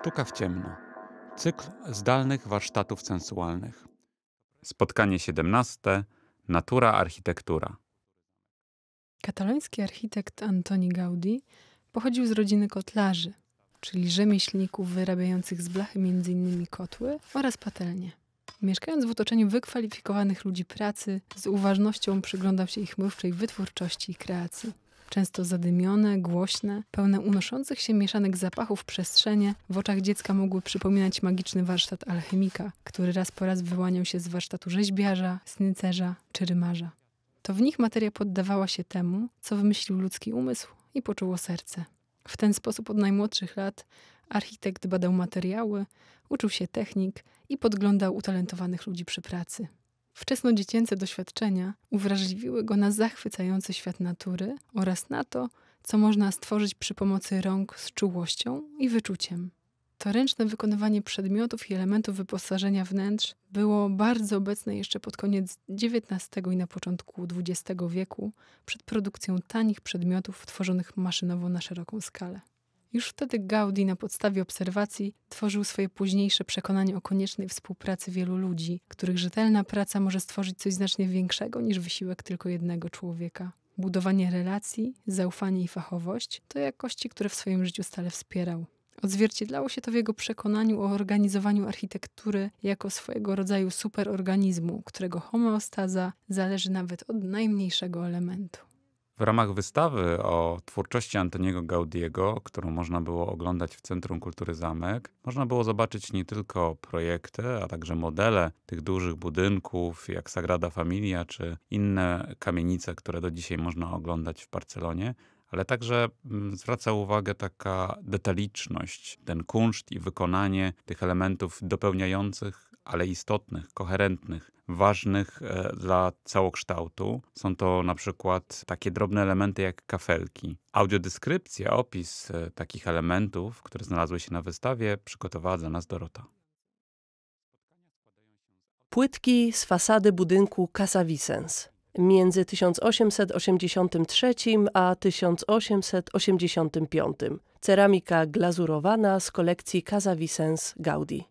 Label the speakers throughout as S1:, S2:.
S1: Sztuka w ciemno. Cykl zdalnych warsztatów sensualnych. Spotkanie 17. Natura architektura.
S2: Kataloński architekt Antoni Gaudi pochodził z rodziny kotlarzy, czyli rzemieślników wyrabiających z blachy m.in. kotły oraz patelnie. Mieszkając w otoczeniu wykwalifikowanych ludzi pracy, z uważnością przyglądał się ich mrówczej wytwórczości i kreacji często zadymione, głośne, pełne unoszących się mieszanek zapachów przestrzenie w oczach dziecka mogły przypominać magiczny warsztat alchemika, który raz po raz wyłaniał się z warsztatu rzeźbiarza, snycerza czy rymarza. To w nich materia poddawała się temu, co wymyślił ludzki umysł i poczuło serce. W ten sposób od najmłodszych lat architekt badał materiały, uczył się technik i podglądał utalentowanych ludzi przy pracy. Wczesnodziecięce doświadczenia uwrażliwiły go na zachwycający świat natury oraz na to, co można stworzyć przy pomocy rąk z czułością i wyczuciem. To ręczne wykonywanie przedmiotów i elementów wyposażenia wnętrz było bardzo obecne jeszcze pod koniec XIX i na początku XX wieku przed produkcją tanich przedmiotów tworzonych maszynowo na szeroką skalę. Już wtedy Gaudi na podstawie obserwacji tworzył swoje późniejsze przekonanie o koniecznej współpracy wielu ludzi, których rzetelna praca może stworzyć coś znacznie większego niż wysiłek tylko jednego człowieka. Budowanie relacji, zaufanie i fachowość to jakości, które w swoim życiu stale wspierał. Odzwierciedlało się to w jego przekonaniu o organizowaniu architektury jako swojego rodzaju superorganizmu, którego homeostaza zależy nawet od najmniejszego elementu.
S1: W ramach wystawy o twórczości Antoniego Gaudiego, którą można było oglądać w Centrum Kultury Zamek, można było zobaczyć nie tylko projekty, a także modele tych dużych budynków, jak Sagrada Familia czy inne kamienice, które do dzisiaj można oglądać w Barcelonie, ale także mm, zwraca uwagę taka detaliczność, ten kunszt i wykonanie tych elementów dopełniających, ale istotnych, koherentnych ważnych e, dla całokształtu. Są to na przykład takie drobne elementy jak kafelki. Audiodeskrypcja, opis e, takich elementów, które znalazły się na wystawie, przygotowała dla nas Dorota.
S3: Płytki z fasady budynku Casa Vicens między 1883 a 1885. Ceramika glazurowana z kolekcji Casa Vicens Gaudi.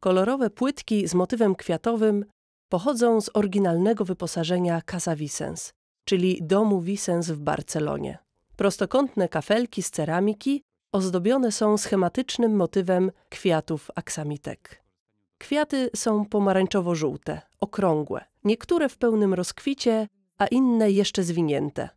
S3: Kolorowe płytki z motywem kwiatowym pochodzą z oryginalnego wyposażenia Casa Vicens, czyli domu Vicens w Barcelonie. Prostokątne kafelki z ceramiki ozdobione są schematycznym motywem kwiatów aksamitek. Kwiaty są pomarańczowo-żółte, okrągłe, niektóre w pełnym rozkwicie, a inne jeszcze zwinięte.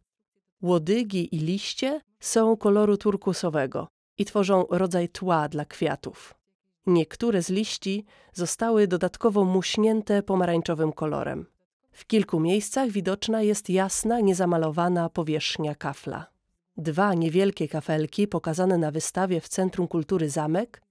S3: Łodygi i liście są koloru turkusowego i tworzą rodzaj tła dla kwiatów. Niektóre z liści zostały dodatkowo muśnięte pomarańczowym kolorem. W kilku miejscach widoczna jest jasna, niezamalowana powierzchnia kafla. Dwa niewielkie kafelki pokazane na wystawie w Centrum Kultury Zamek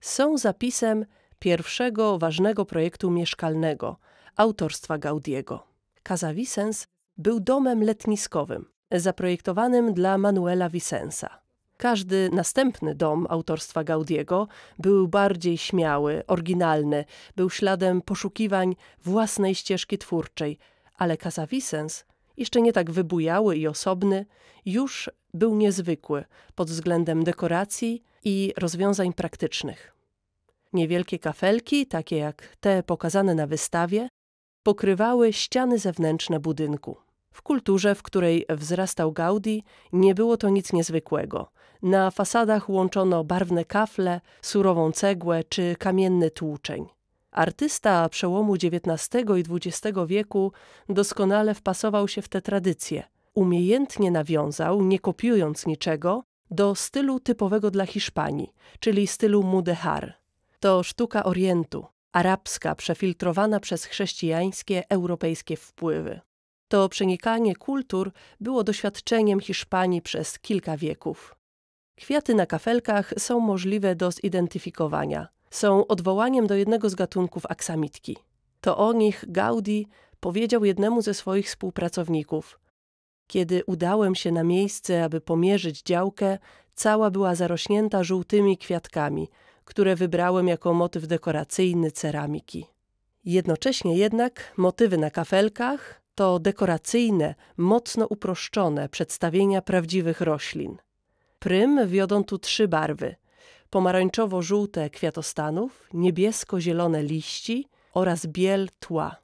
S3: są zapisem pierwszego ważnego projektu mieszkalnego autorstwa Gaudiego. Casa Vicens był domem letniskowym, zaprojektowanym dla Manuela Vicensa. Każdy następny dom autorstwa Gaudiego był bardziej śmiały, oryginalny, był śladem poszukiwań własnej ścieżki twórczej, ale Vicens, jeszcze nie tak wybujały i osobny, już był niezwykły pod względem dekoracji i rozwiązań praktycznych. Niewielkie kafelki, takie jak te pokazane na wystawie, pokrywały ściany zewnętrzne budynku. W kulturze, w której wzrastał Gaudi, nie było to nic niezwykłego. Na fasadach łączono barwne kafle, surową cegłę czy kamienny tłuczeń. Artysta przełomu XIX i XX wieku doskonale wpasował się w te tradycje. Umiejętnie nawiązał, nie kopiując niczego, do stylu typowego dla Hiszpanii, czyli stylu mudehar. To sztuka Orientu, arabska przefiltrowana przez chrześcijańskie, europejskie wpływy. To przenikanie kultur było doświadczeniem Hiszpanii przez kilka wieków. Kwiaty na kafelkach są możliwe do zidentyfikowania. Są odwołaniem do jednego z gatunków aksamitki. To o nich Gaudi powiedział jednemu ze swoich współpracowników. Kiedy udałem się na miejsce, aby pomierzyć działkę, cała była zarośnięta żółtymi kwiatkami, które wybrałem jako motyw dekoracyjny ceramiki. Jednocześnie jednak motywy na kafelkach to dekoracyjne, mocno uproszczone przedstawienia prawdziwych roślin. Prym wiodą tu trzy barwy: pomarańczowo-żółte kwiatostanów, niebiesko-zielone liści oraz biel tła.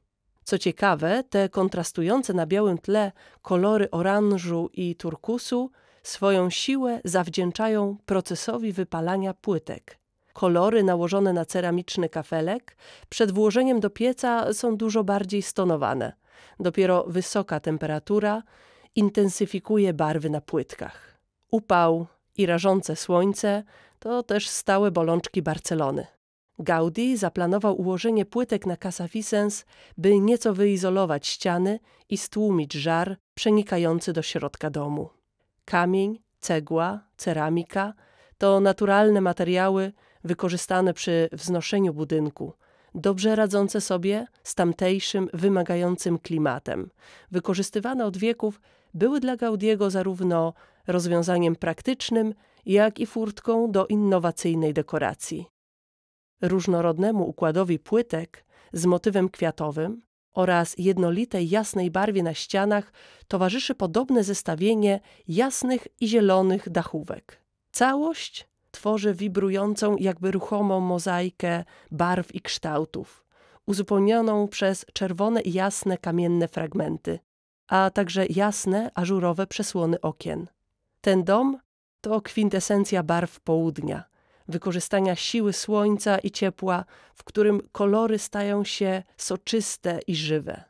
S3: Co ciekawe, te kontrastujące na białym tle kolory oranżu i turkusu swoją siłę zawdzięczają procesowi wypalania płytek. Kolory nałożone na ceramiczny kafelek przed włożeniem do pieca są dużo bardziej stonowane. Dopiero wysoka temperatura intensyfikuje barwy na płytkach upał i rażące słońce to też stałe bolączki Barcelony. Gaudi zaplanował ułożenie płytek na Casa Vicens, by nieco wyizolować ściany i stłumić żar przenikający do środka domu. Kamień, cegła, ceramika to naturalne materiały wykorzystane przy wznoszeniu budynku, dobrze radzące sobie z tamtejszym wymagającym klimatem. Wykorzystywane od wieków były dla Gaudiego zarówno rozwiązaniem praktycznym, jak i furtką do innowacyjnej dekoracji. Różnorodnemu układowi płytek z motywem kwiatowym oraz jednolitej jasnej barwie na ścianach towarzyszy podobne zestawienie jasnych i zielonych dachówek. Całość tworzy wibrującą, jakby ruchomą mozaikę barw i kształtów, uzupełnioną przez czerwone i jasne kamienne fragmenty, a także jasne, ażurowe przesłony okien. Ten dom to kwintesencja barw południa, wykorzystania siły słońca i ciepła, w którym kolory stają się soczyste i żywe.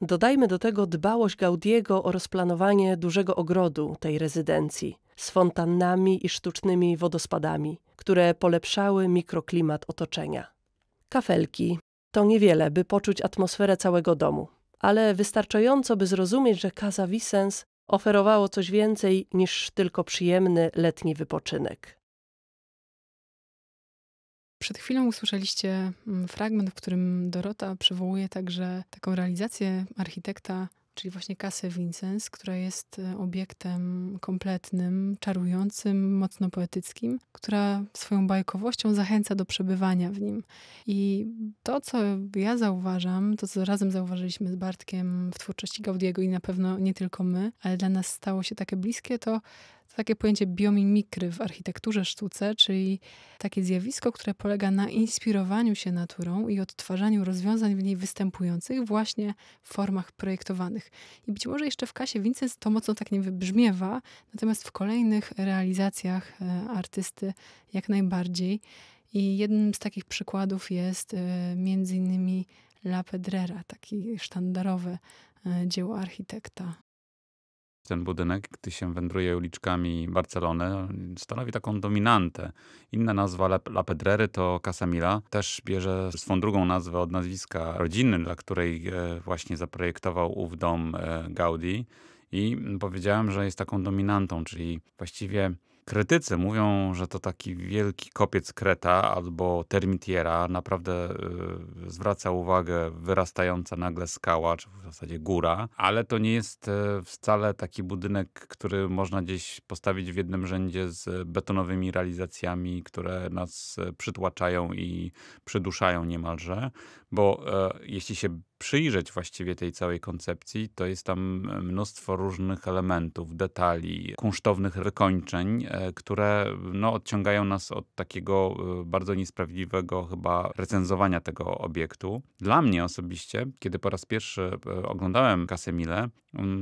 S3: Dodajmy do tego dbałość Gaudiego o rozplanowanie dużego ogrodu tej rezydencji z fontannami i sztucznymi wodospadami, które polepszały mikroklimat otoczenia. Kafelki to niewiele, by poczuć atmosferę całego domu, ale wystarczająco, by zrozumieć, że Casa Vicens oferowało coś więcej niż tylko przyjemny letni wypoczynek.
S2: Przed chwilą usłyszeliście mm, fragment, w którym Dorota przywołuje także taką realizację architekta czyli właśnie Kasę Vincens, która jest e, obiektem kompletnym, czarującym, mocno poetyckim, która swoją bajkowością zachęca do przebywania w nim. I to, co ja zauważam, to co razem zauważyliśmy z Bartkiem w twórczości Gaudiego i na pewno nie tylko my, ale dla nas stało się takie bliskie, to to takie pojęcie biomimikry w architekturze sztuce, czyli takie zjawisko, które polega na inspirowaniu się naturą i odtwarzaniu rozwiązań w niej występujących właśnie w formach projektowanych. I być może jeszcze w Kasie Vincent to mocno tak nie wybrzmiewa, natomiast w kolejnych realizacjach e, artysty jak najbardziej. I jednym z takich przykładów jest e, między innymi La Pedrera, taki sztandarowe e, dzieło architekta
S1: ten budynek, gdy się wędruje uliczkami Barcelony, stanowi taką dominantę. Inna nazwa La Pedrery to Casa Mila. Też bierze swą drugą nazwę od nazwiska rodziny, dla której e, właśnie zaprojektował ów dom e, Gaudi. I powiedziałem, że jest taką dominantą, czyli właściwie Krytycy mówią, że to taki wielki kopiec Kreta albo Termitiera naprawdę y, zwraca uwagę wyrastająca nagle skała, czy w zasadzie góra, ale to nie jest y, wcale taki budynek, który można gdzieś postawić w jednym rzędzie z betonowymi realizacjami, które nas y, przytłaczają i przyduszają niemalże, bo y, jeśli się przyjrzeć właściwie tej całej koncepcji, to jest tam e, mnóstwo różnych elementów, detali, kunsztownych rekończeń, e, które no, odciągają nas od takiego e, bardzo niesprawiedliwego chyba recenzowania tego obiektu. Dla mnie osobiście, kiedy po raz pierwszy oglądałem Kasemile,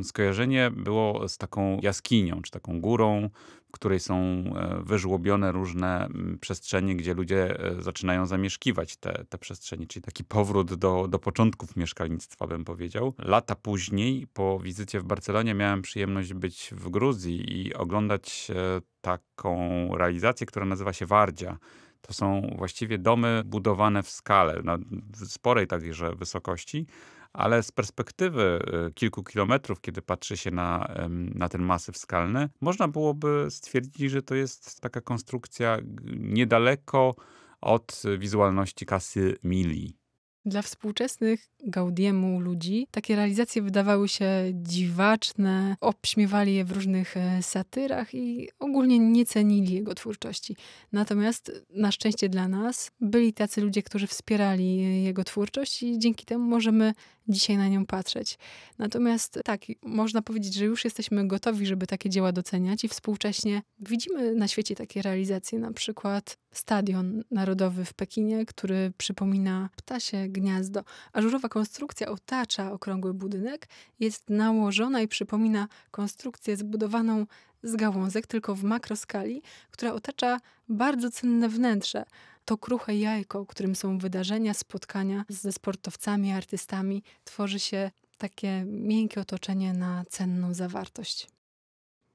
S1: skojarzenie było z taką jaskinią, czy taką górą, w której są e, wyżłobione różne mm, przestrzenie, gdzie ludzie e, zaczynają zamieszkiwać te, te przestrzenie, czyli taki powrót do, do początków mieszkalnictwa, bym powiedział. Lata później, po wizycie w Barcelonie, miałem przyjemność być w Gruzji i oglądać e, taką realizację, która nazywa się Wardzia. To są właściwie domy budowane w skale, na sporej także wysokości, ale z perspektywy y, kilku kilometrów, kiedy patrzy się na, na ten masyw skalny, można byłoby stwierdzić, że to jest taka konstrukcja niedaleko od y, wizualności kasy Mili.
S2: Dla współczesnych Gaudiemu ludzi takie realizacje wydawały się dziwaczne, obśmiewali je w różnych e, satyrach i ogólnie nie cenili jego twórczości. Natomiast na szczęście dla nas byli tacy ludzie, którzy wspierali e, jego twórczość i dzięki temu możemy dzisiaj na nią patrzeć. Natomiast tak, można powiedzieć, że już jesteśmy gotowi, żeby takie dzieła doceniać i współcześnie widzimy na świecie takie realizacje, na przykład Stadion Narodowy w Pekinie, który przypomina ptasie gniazdo. Ażurowa konstrukcja otacza okrągły budynek, jest nałożona i przypomina konstrukcję zbudowaną z gałązek, tylko w makroskali, która otacza bardzo cenne wnętrze. To kruche jajko, którym są wydarzenia, spotkania ze sportowcami, artystami, tworzy się takie miękkie otoczenie na cenną zawartość.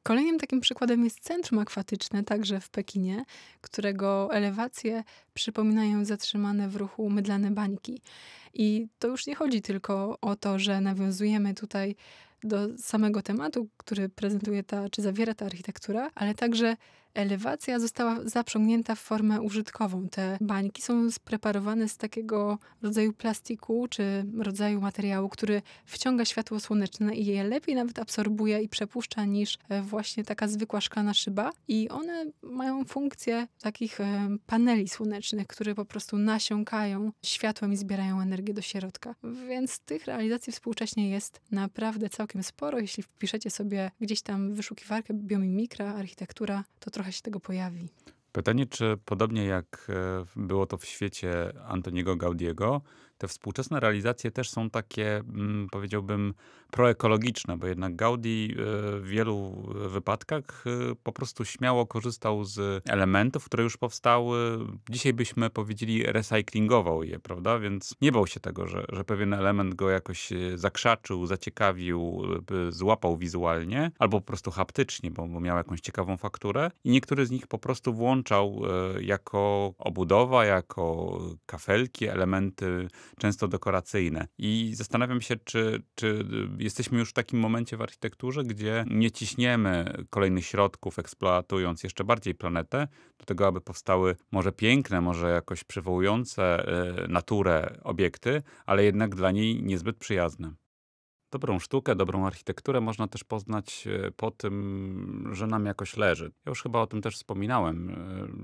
S2: Kolejnym takim przykładem jest centrum akwatyczne, także w Pekinie, którego elewacje przypominają zatrzymane w ruchu mydlane bańki. I to już nie chodzi tylko o to, że nawiązujemy tutaj do samego tematu, który prezentuje ta, czy zawiera ta architektura, ale także Elewacja została zaprzągnięta w formę użytkową. Te bańki są spreparowane z takiego rodzaju plastiku czy rodzaju materiału, który wciąga światło słoneczne i je lepiej nawet absorbuje i przepuszcza niż e, właśnie taka zwykła szklana szyba. I one mają funkcję takich e, paneli słonecznych, które po prostu nasiąkają światłem i zbierają energię do środka. Więc tych realizacji współcześnie jest naprawdę całkiem sporo. Jeśli wpiszecie sobie gdzieś tam wyszukiwarkę biomimikra, architektura, to trochę trochę się tego pojawi.
S1: Pytanie, czy podobnie jak e, było to w świecie Antoniego Gaudiego, te współczesne realizacje też są takie, mm, powiedziałbym, proekologiczne, bo jednak Gaudi e, w wielu e, wypadkach e, po prostu śmiało korzystał z elementów, które już powstały. Dzisiaj byśmy powiedzieli, recyklingował je, prawda? Więc nie bał się tego, że, że pewien element go jakoś zakrzaczył, zaciekawił, złapał wizualnie, albo po prostu haptycznie, bo, bo miał jakąś ciekawą fakturę. I niektóry z nich po prostu włączał jako obudowa, jako kafelki, elementy często dekoracyjne. I zastanawiam się, czy, czy y, jesteśmy już w takim momencie w architekturze, gdzie nie ciśniemy kolejnych środków, eksploatując jeszcze bardziej planetę, do tego, aby powstały może piękne, może jakoś przywołujące y, naturę obiekty, ale jednak dla niej niezbyt przyjazne dobrą sztukę, dobrą architekturę można też poznać e, po tym, że nam jakoś leży. Ja już chyba o tym też wspominałem,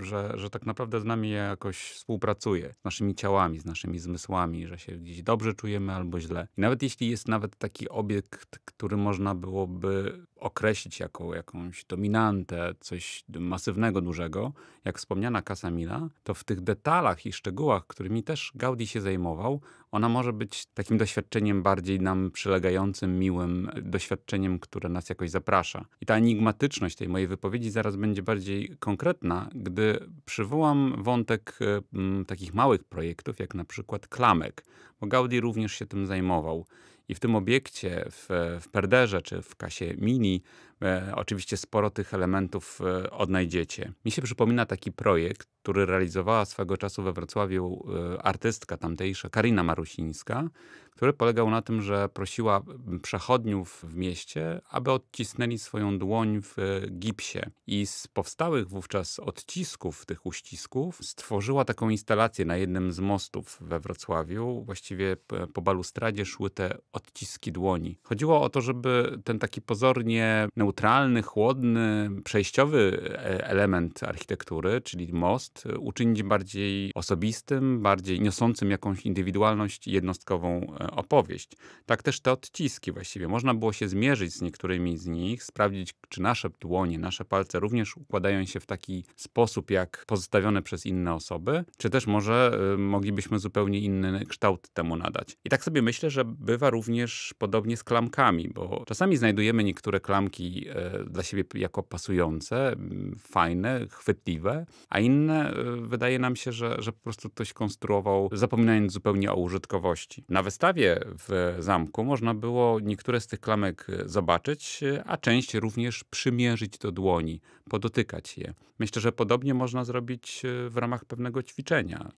S1: e, że, że tak naprawdę z nami jakoś współpracuje, z naszymi ciałami, z naszymi zmysłami, że się gdzieś dobrze czujemy albo źle. I nawet jeśli jest nawet taki obiekt, który można byłoby określić jako jakąś dominantę, coś masywnego, dużego, jak wspomniana Casamila, to w tych detalach i szczegółach, którymi też Gaudi się zajmował, ona może być takim doświadczeniem bardziej nam przylegającym, miłym, doświadczeniem, które nas jakoś zaprasza. I ta enigmatyczność tej mojej wypowiedzi zaraz będzie bardziej konkretna, gdy przywołam wątek e, m, takich małych projektów, jak na przykład klamek, bo Gaudi również się tym zajmował i w tym obiekcie, w, w Perderze czy w kasie Mini E, oczywiście sporo tych elementów e, odnajdziecie. Mi się przypomina taki projekt, który realizowała swego czasu we Wrocławiu e, artystka tamtejsza Karina Marusińska, który polegał na tym, że prosiła przechodniów w mieście, aby odcisnęli swoją dłoń w gipsie. I z powstałych wówczas odcisków tych uścisków stworzyła taką instalację na jednym z mostów we Wrocławiu. Właściwie po balustradzie szły te odciski dłoni. Chodziło o to, żeby ten taki pozornie neutralny neutralny, chłodny, przejściowy e, element architektury, czyli most, uczynić bardziej osobistym, bardziej niosącym jakąś indywidualność, jednostkową e, opowieść. Tak też te odciski właściwie. Można było się zmierzyć z niektórymi z nich, sprawdzić, czy nasze dłonie, nasze palce również układają się w taki sposób, jak pozostawione przez inne osoby, czy też może e, moglibyśmy zupełnie inny kształt temu nadać. I tak sobie myślę, że bywa również podobnie z klamkami, bo czasami znajdujemy niektóre klamki E, dla siebie jako pasujące, fajne, chwytliwe, a inne e, wydaje nam się, że, że po prostu ktoś konstruował, zapominając zupełnie o użytkowości. Na wystawie w zamku można było niektóre z tych klamek e, zobaczyć, a część również przymierzyć do dłoni, podotykać je. Myślę, że podobnie można zrobić w ramach pewnego ćwiczenia.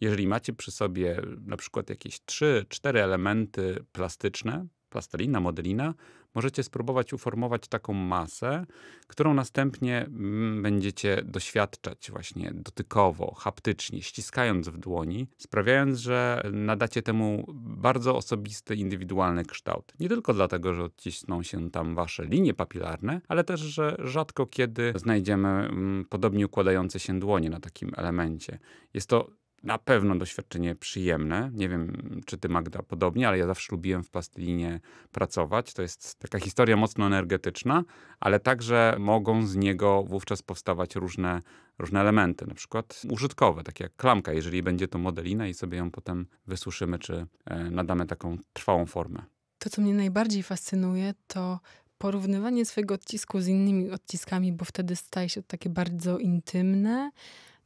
S1: Jeżeli macie przy sobie na przykład jakieś 3-4 elementy plastyczne, plastelina, modelina, możecie spróbować uformować taką masę, którą następnie mm, będziecie doświadczać właśnie dotykowo, haptycznie, ściskając w dłoni, sprawiając, że nadacie temu bardzo osobisty, indywidualny kształt. Nie tylko dlatego, że odcisną się tam wasze linie papilarne, ale też, że rzadko kiedy znajdziemy mm, podobnie układające się dłonie na takim elemencie. Jest to na pewno doświadczenie przyjemne. Nie wiem, czy ty Magda podobnie, ale ja zawsze lubiłem w plastilinie pracować. To jest taka historia mocno energetyczna, ale także mogą z niego wówczas powstawać różne, różne elementy, na przykład użytkowe, takie jak klamka, jeżeli będzie to modelina i sobie ją potem wysuszymy, czy e, nadamy taką trwałą formę.
S2: To, co mnie najbardziej fascynuje, to porównywanie swojego odcisku z innymi odciskami, bo wtedy staje się to takie bardzo intymne,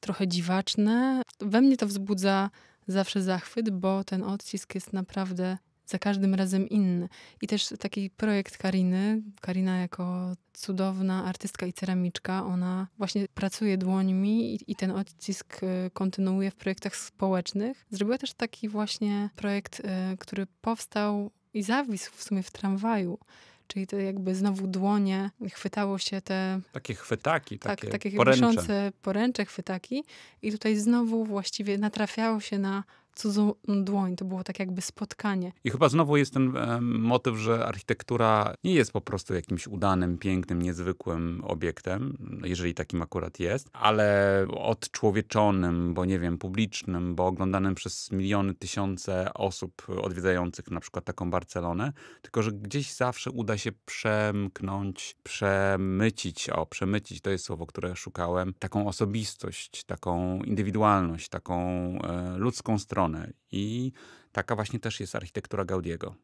S2: trochę dziwaczne. We mnie to wzbudza zawsze zachwyt, bo ten odcisk jest naprawdę za każdym razem inny. I też taki projekt Kariny, Karina jako cudowna artystka i ceramiczka, ona właśnie pracuje dłońmi i, i, ten odcisk y, kontynuuje w projektach społecznych. Zrobiła też taki właśnie projekt, y, który powstał i zawisł w sumie w tramwaju czyli to jakby znowu dłonie chwytało się te...
S1: Takie chwytaki, tak, takie, takie poręcze.
S2: poręcze chwytaki i tutaj znowu właściwie natrafiało się na cudzą dłoń. To było tak jakby spotkanie.
S1: I chyba znowu jest ten e, motyw, że architektura nie jest po prostu jakimś udanym, pięknym, niezwykłym obiektem, jeżeli takim akurat jest, ale odczłowieczonym, bo nie wiem, publicznym, bo oglądanym przez miliony, tysiące osób odwiedzających na przykład taką Barcelonę, tylko że gdzieś zawsze uda się przemknąć, przemycić, o, przemycić to jest słowo, które szukałem, taką osobistość, taką indywidualność, taką e, ludzką stronę stronę. I taka właśnie też jest architektura Gaudiego.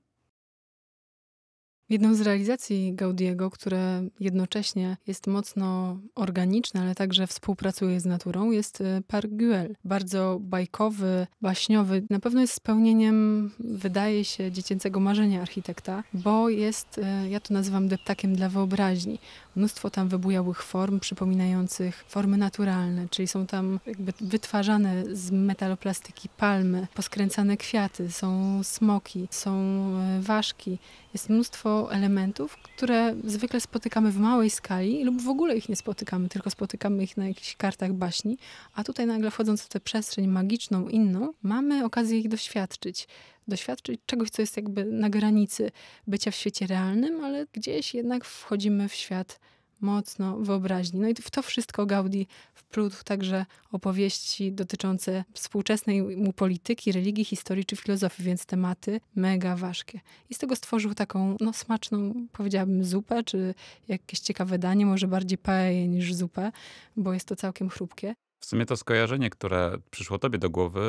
S2: Jedną z realizacji Gaudiego, które jednocześnie jest mocno organiczne, ale także współpracuje z naturą, jest y, Park Güell. Bardzo bajkowy, baśniowy. Na pewno jest spełnieniem, wydaje się, dziecięcego marzenia architekta, bo jest, y, ja to nazywam deptakiem dla wyobraźni mnóstwo tam wybujałych form przypominających formy naturalne, czyli są tam jakby wytwarzane z metaloplastyki palmy, poskręcane kwiaty, są smoki, są e, ważki. Jest mnóstwo elementów, które zwykle spotykamy w małej skali lub w ogóle ich nie spotykamy, tylko spotykamy ich na jakichś kartach baśni, a tutaj nagle wchodząc w tę przestrzeń magiczną, inną, mamy okazję ich doświadczyć doświadczyć czegoś, co jest jakby na granicy bycia w świecie realnym, ale gdzieś jednak wchodzimy w świat mocno wyobraźni. No i w to wszystko Gaudi wplótł także opowieści dotyczące współczesnej mu polityki, religii, historii czy filozofii, więc tematy mega ważkie. I z tego stworzył taką no, smaczną, powiedziałabym, zupę, czy jakieś ciekawe danie, może bardziej paeję niż zupę, bo jest to całkiem chrupkie.
S1: W sumie to skojarzenie, które przyszło tobie do głowy,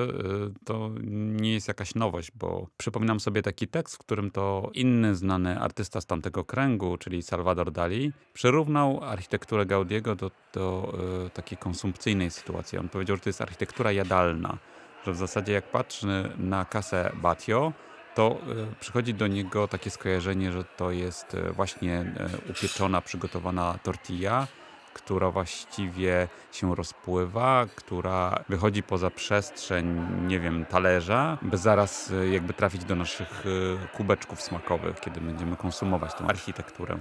S1: y, to nie jest jakaś nowość, bo przypominam sobie taki tekst, w którym to inny znany artysta z tamtego kręgu, czyli Salvador Dali, przyrównał architekturę Gaudiego do, do y, takiej konsumpcyjnej sytuacji. On powiedział, że to jest architektura jadalna, że w zasadzie jak patrzy na kasę Batio, to y, przychodzi do niego takie skojarzenie, że to jest y, właśnie upieczona, przygotowana tortilla, która właściwie się rozpływa, która wychodzi poza przestrzeń, nie wiem, talerza, by zaraz e, jakby trafić do naszych e, kubeczków smakowych, kiedy będziemy konsumować tą architekturę.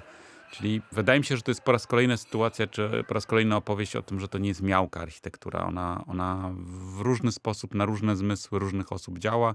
S1: Czyli wydaje mi się, że to jest po raz kolejny sytuacja, czy po raz kolejny opowieść o tym, że to nie jest miałka architektura. Ona, ona w różny sposób na różne zmysły różnych osób działa,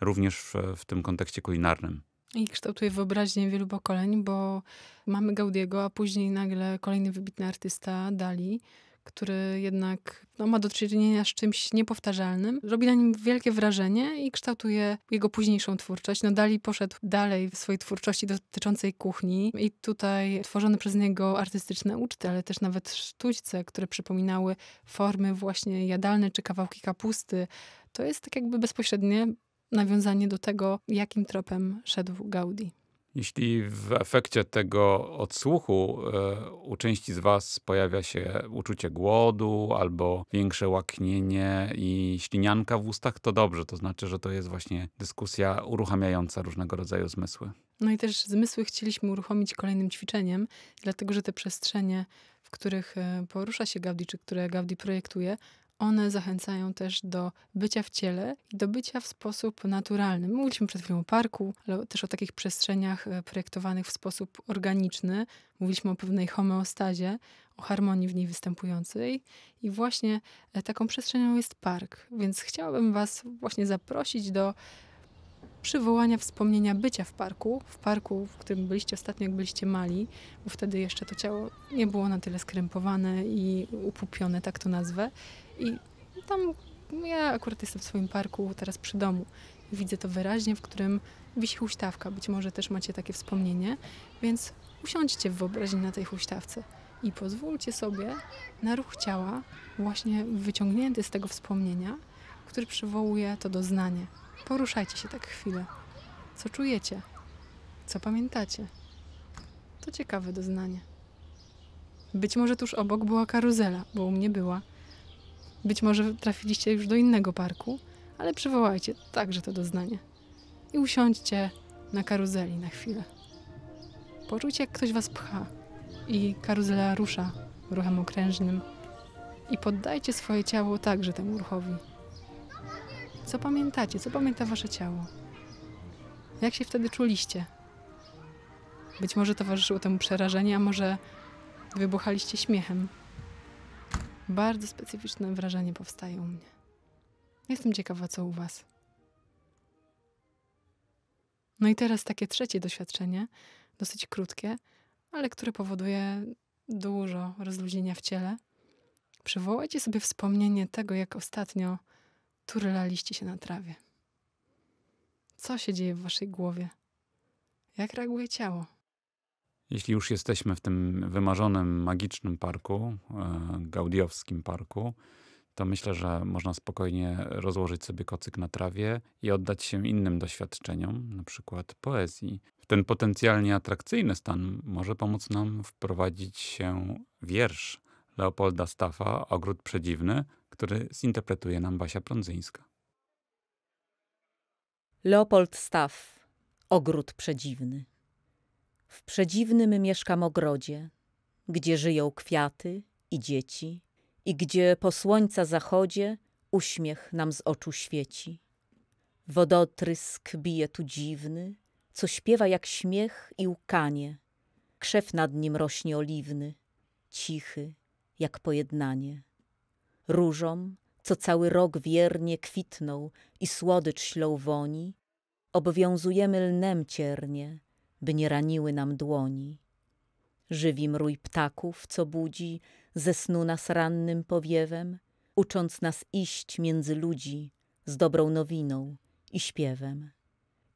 S1: również w, w tym kontekście kulinarnym.
S2: I kształtuje wyobraźnię wielu pokoleń, bo mamy Gaudiego, a później nagle kolejny wybitny artysta, Dali, który jednak no, ma do czynienia z czymś niepowtarzalnym. Robi na nim wielkie wrażenie i kształtuje jego późniejszą twórczość. No Dali poszedł dalej w swojej twórczości dotyczącej kuchni i tutaj tworzone przez niego artystyczne uczty, ale też nawet sztućce, które przypominały formy właśnie jadalne czy kawałki kapusty. To jest tak jakby bezpośrednie nawiązanie do tego, jakim tropem szedł Gaudi.
S1: Jeśli w efekcie tego odsłuchu e, u części z Was pojawia się uczucie głodu albo większe łaknienie i ślinianka w ustach, to dobrze. To znaczy, że to jest właśnie dyskusja uruchamiająca różnego rodzaju zmysły.
S2: No i też zmysły chcieliśmy uruchomić kolejnym ćwiczeniem, dlatego że te przestrzenie, w których e, porusza się Gaudi, czy które Gaudi projektuje, one zachęcają też do bycia w ciele i do bycia w sposób naturalny. mówiliśmy przed chwilą o parku, ale też o takich przestrzeniach e, projektowanych w sposób organiczny. Mówiliśmy o pewnej homeostazie, o harmonii w niej występującej i właśnie e, taką przestrzenią jest park. Więc chciałabym Was właśnie zaprosić do przywołania wspomnienia bycia w parku, w parku, w którym byliście ostatnio, jak byliście mali, bo wtedy jeszcze to ciało nie było na tyle skrępowane i upupione, tak to nazwę. I tam ja akurat jestem w swoim parku, teraz przy domu. Widzę to wyraźnie, w którym wisi huśtawka. Być może też macie takie wspomnienie, więc usiądźcie w wyobraźni na tej huśtawce i pozwólcie sobie na ruch ciała, właśnie wyciągnięty z tego wspomnienia, który przywołuje to doznanie. Poruszajcie się tak chwilę. Co czujecie? Co pamiętacie? To ciekawe doznanie. Być może tuż obok była karuzela, bo u mnie była. Być może trafiliście już do innego parku, ale przywołajcie także to doznanie. I usiądźcie na karuzeli na chwilę. Poczujcie, jak ktoś was pcha i karuzela rusza ruchem okrężnym i poddajcie swoje ciało także temu ruchowi. Co pamiętacie? Co pamięta wasze ciało? Jak się wtedy czuliście? Być może towarzyszyło temu przerażenie, a może wybuchaliście śmiechem bardzo specyficzne wrażenie powstaje u mnie. Jestem ciekawa, co u Was. No i teraz takie trzecie doświadczenie, dosyć krótkie, ale które powoduje dużo rozluźnienia w ciele. Przywołajcie sobie wspomnienie tego, jak ostatnio turlaliście się na trawie. Co się dzieje w waszej głowie? Jak reaguje ciało?
S1: Jeśli już jesteśmy w tym wymarzonym, magicznym parku, e, gaudiowskim parku, to myślę, że można spokojnie rozłożyć sobie kocyk na trawie i oddać się innym doświadczeniom, na przykład poezji. W ten potencjalnie atrakcyjny stan może pomóc nam wprowadzić się wiersz Leopolda Staffa Ogród Przedziwny, który zinterpretuje nam Basia Prądzyńska.
S4: Leopold Staff Ogród Przedziwny w przedziwnym mieszkam ogrodzie, gdzie żyją kwiaty i dzieci i gdzie po słońca zachodzie uśmiech nam z oczu świeci. Wodotrysk bije tu dziwny, co śpiewa jak śmiech i łkanie. Krzew nad nim rośnie oliwny, cichy jak pojednanie. Różom, co cały rok wiernie kwitną i słodycz ślą woni, obwiązujemy lnem ciernie, by nie raniły nam dłoni. Żywi mrój ptaków, co budzi ze snu nas rannym powiewem, ucząc nas iść między ludzi z dobrą nowiną i śpiewem.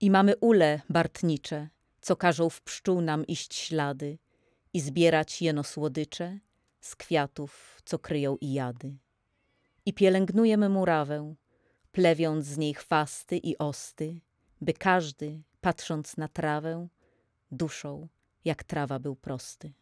S4: I mamy ule bartnicze, co każą w pszczół nam iść ślady i zbierać jeno słodycze z kwiatów, co kryją i jady. I pielęgnujemy murawę, plewiąc z niej chwasty i osty, by każdy, patrząc na trawę, duszą, jak trawa był prosty.